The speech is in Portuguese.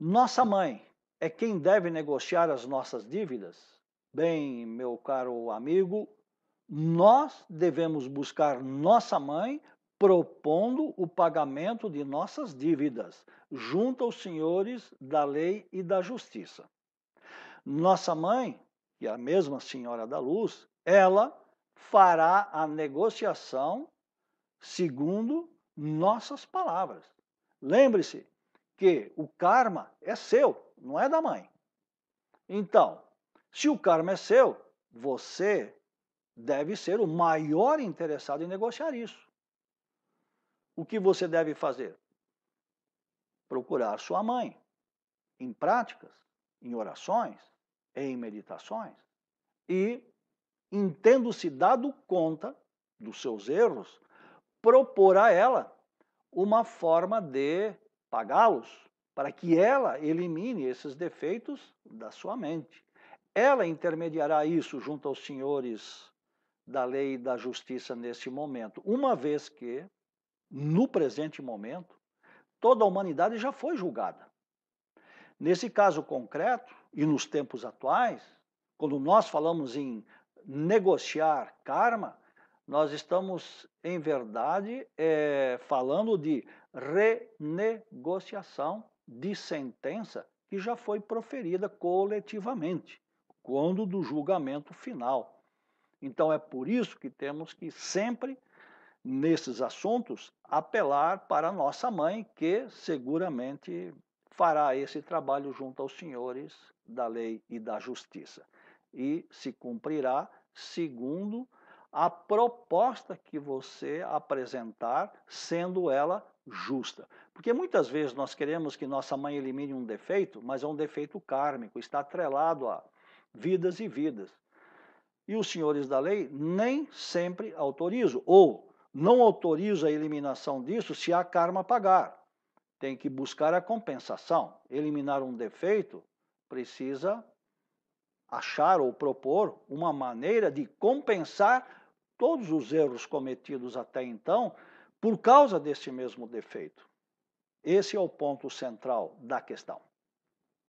Nossa mãe é quem deve negociar as nossas dívidas? Bem, meu caro amigo, nós devemos buscar nossa mãe propondo o pagamento de nossas dívidas junto aos senhores da lei e da justiça. Nossa mãe, e a mesma Senhora da Luz, ela fará a negociação segundo nossas palavras. Lembre-se, que o karma é seu, não é da mãe. Então, se o karma é seu, você deve ser o maior interessado em negociar isso. O que você deve fazer? Procurar sua mãe em práticas, em orações, em meditações e, em tendo-se dado conta dos seus erros, propor a ela uma forma de pagá-los para que ela elimine esses defeitos da sua mente. Ela intermediará isso junto aos senhores da lei e da justiça nesse momento, uma vez que, no presente momento, toda a humanidade já foi julgada. Nesse caso concreto, e nos tempos atuais, quando nós falamos em negociar karma, nós estamos, em verdade, é, falando de renegociar negociação de sentença que já foi proferida coletivamente, quando do julgamento final. Então é por isso que temos que sempre nesses assuntos apelar para a nossa mãe que seguramente fará esse trabalho junto aos senhores da lei e da justiça e se cumprirá segundo a proposta que você apresentar, sendo ela justa. Porque muitas vezes nós queremos que nossa mãe elimine um defeito, mas é um defeito kármico, está atrelado a vidas e vidas. E os senhores da lei nem sempre autorizam, ou não autorizam a eliminação disso se há karma a pagar. Tem que buscar a compensação. Eliminar um defeito precisa achar ou propor uma maneira de compensar todos os erros cometidos até então por causa desse mesmo defeito. Esse é o ponto central da questão.